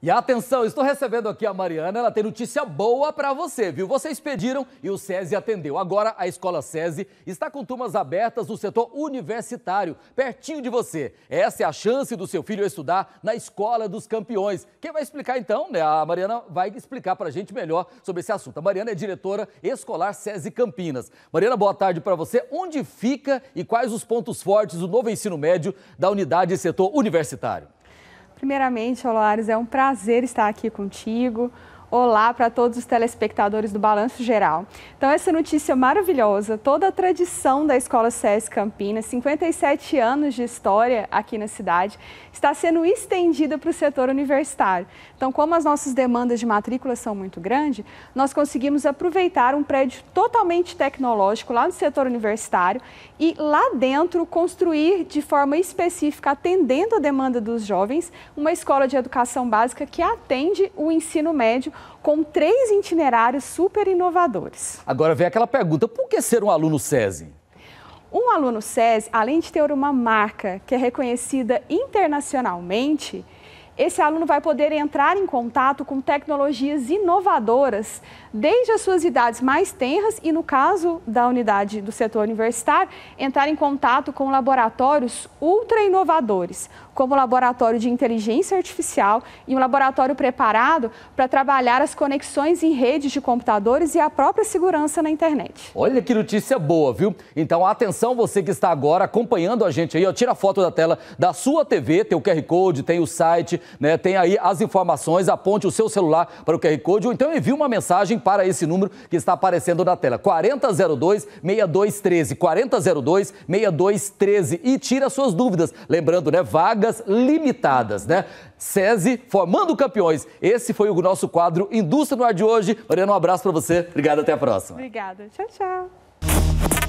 E atenção, estou recebendo aqui a Mariana, ela tem notícia boa para você, viu? Vocês pediram e o SESI atendeu. Agora a Escola SESI está com turmas abertas no setor universitário, pertinho de você. Essa é a chance do seu filho estudar na Escola dos Campeões. Quem vai explicar então, né? A Mariana vai explicar para a gente melhor sobre esse assunto. A Mariana é diretora escolar SESI Campinas. Mariana, boa tarde para você. Onde fica e quais os pontos fortes do novo ensino médio da unidade setor universitário? Primeiramente, Olares, é um prazer estar aqui contigo olá para todos os telespectadores do Balanço Geral. Então, essa notícia maravilhosa, toda a tradição da Escola Sesc Campinas, 57 anos de história aqui na cidade, está sendo estendida para o setor universitário. Então, como as nossas demandas de matrícula são muito grandes, nós conseguimos aproveitar um prédio totalmente tecnológico lá no setor universitário e lá dentro construir de forma específica, atendendo a demanda dos jovens, uma escola de educação básica que atende o ensino médio com três itinerários super inovadores. Agora vem aquela pergunta: por que ser um aluno SESI? Um aluno SESI, além de ter uma marca que é reconhecida internacionalmente, esse aluno vai poder entrar em contato com tecnologias inovadoras desde as suas idades mais tenras e, no caso da unidade do setor universitário, entrar em contato com laboratórios ultra inovadores, como laboratório de inteligência artificial e um laboratório preparado para trabalhar as conexões em redes de computadores e a própria segurança na internet. Olha que notícia boa, viu? Então atenção você que está agora acompanhando a gente aí, ó, tira a foto da tela da sua TV, tem o QR Code, tem o site, né, tem aí as informações, aponte o seu celular para o QR Code ou então envie uma mensagem para esse número que está aparecendo na tela, 4002-6213, 4002-6213 e tira suas dúvidas. Lembrando, né, vaga vagas limitadas, né? SESI formando campeões. Esse foi o nosso quadro Indústria no Ar de hoje. Mariana, um abraço para você. Obrigado, até a próxima. Obrigada. Tchau, tchau.